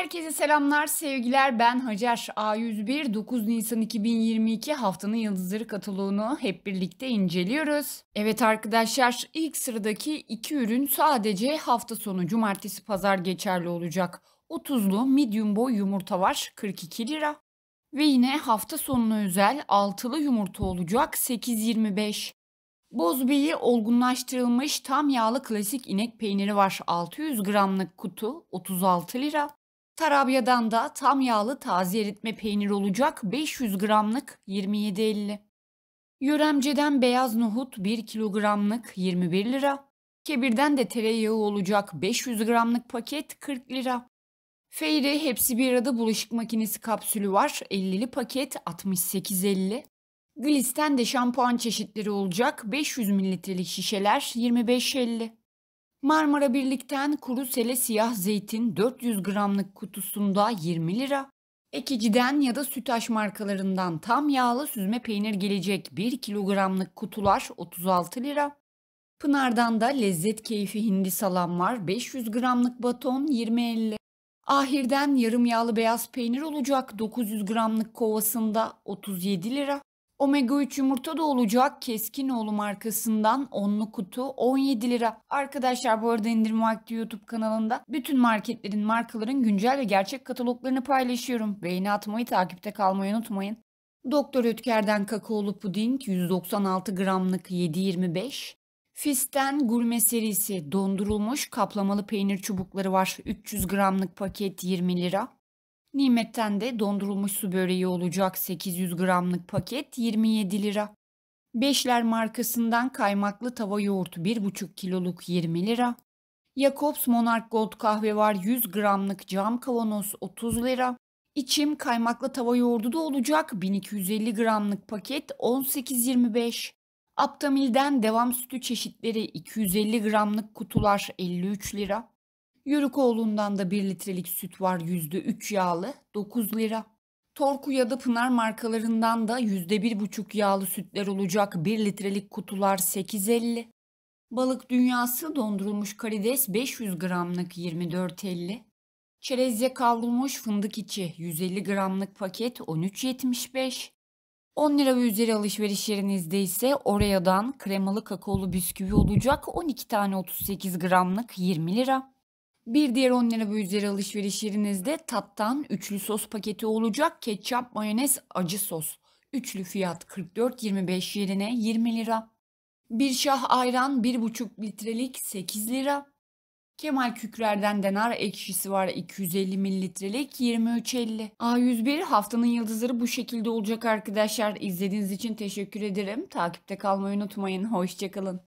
Herkese selamlar, sevgiler. Ben Hacer A101. 9 Nisan 2022 haftanın yıldızları kataloğunu hep birlikte inceliyoruz. Evet arkadaşlar, ilk sıradaki iki ürün sadece hafta sonu cumartesi pazar geçerli olacak. 30'lu medium boy yumurta var 42 lira. Ve yine hafta sonuna özel altılı yumurta olacak 8.25. Bozbeyi olgunlaştırılmış tam yağlı klasik inek peyniri var 600 gramlık kutu 36 lira. Tarabya'dan da tam yağlı taze eritme peynir olacak 500 gramlık 27.50. Yöremceden beyaz nohut 1 kilogramlık 21 lira. Kebirden de tereyağı olacak 500 gramlık paket 40 lira. Feyre hepsi bir arada bulaşık makinesi kapsülü var 50'li paket 68.50. Glisten de şampuan çeşitleri olacak 500 mililitrelik şişeler 25.50. Marmara Birlik'ten kuru sele siyah zeytin 400 gramlık kutusunda 20 lira. Ekiciden ya da sütaş markalarından tam yağlı süzme peynir gelecek 1 kilogramlık kutular 36 lira. Pınar'dan da lezzet keyfi hindi salam var 500 gramlık baton 20.50. Ahir'den yarım yağlı beyaz peynir olacak 900 gramlık kovasında 37 lira. Omega 3 yumurta da olacak. Keskinoğlu markasından onlu kutu 17 lira. Arkadaşlar bu arada indirim vakti YouTube kanalında bütün marketlerin markaların güncel ve gerçek kataloglarını paylaşıyorum. Beğeni atmayı takipte kalmayı unutmayın. Doktor Ötker'den kakaolu puding 196 gramlık 7.25. Fisten gurme serisi dondurulmuş kaplamalı peynir çubukları var. 300 gramlık paket 20 lira. Nimet'ten de dondurulmuş su böreği olacak 800 gramlık paket 27 lira. Beşler markasından kaymaklı tava yoğurtu 1,5 kiloluk 20 lira. Jacobs Monarch Gold kahve var 100 gramlık cam kavanoz 30 lira. İçim kaymaklı tava yoğurdu da olacak 1250 gramlık paket 18.25. Aptamil'den devam sütü çeşitleri 250 gramlık kutular 53 lira. Yörükoğlu'ndan da 1 litrelik süt var %3 yağlı 9 lira. Torku ya da Pınar markalarından da %1,5 yağlı sütler olacak 1 litrelik kutular 8,50. Balık dünyası dondurulmuş karides 500 gramlık 24,50. Çerezye kavrulmuş fındık içi 150 gramlık paket 13,75. 10 lira ve üzeri alışveriş yerinizde ise orayadan kremalı kakaolu bisküvi olacak 12 tane 38 gramlık 20 lira. Bir diğer 10 lira ve üzeri alışveriş yerinizde tattan üçlü sos paketi olacak. Ketçap, mayonez, acı sos. Üçlü fiyat 44.25 yerine 20 lira. Bir şah ayran 1,5 litrelik 8 lira. Kemal Kükrer'den denar ekşisi var 250 mililitrelik 23.50. A101 haftanın yıldızları bu şekilde olacak arkadaşlar. İzlediğiniz için teşekkür ederim. Takipte kalmayı unutmayın. Hoşçakalın.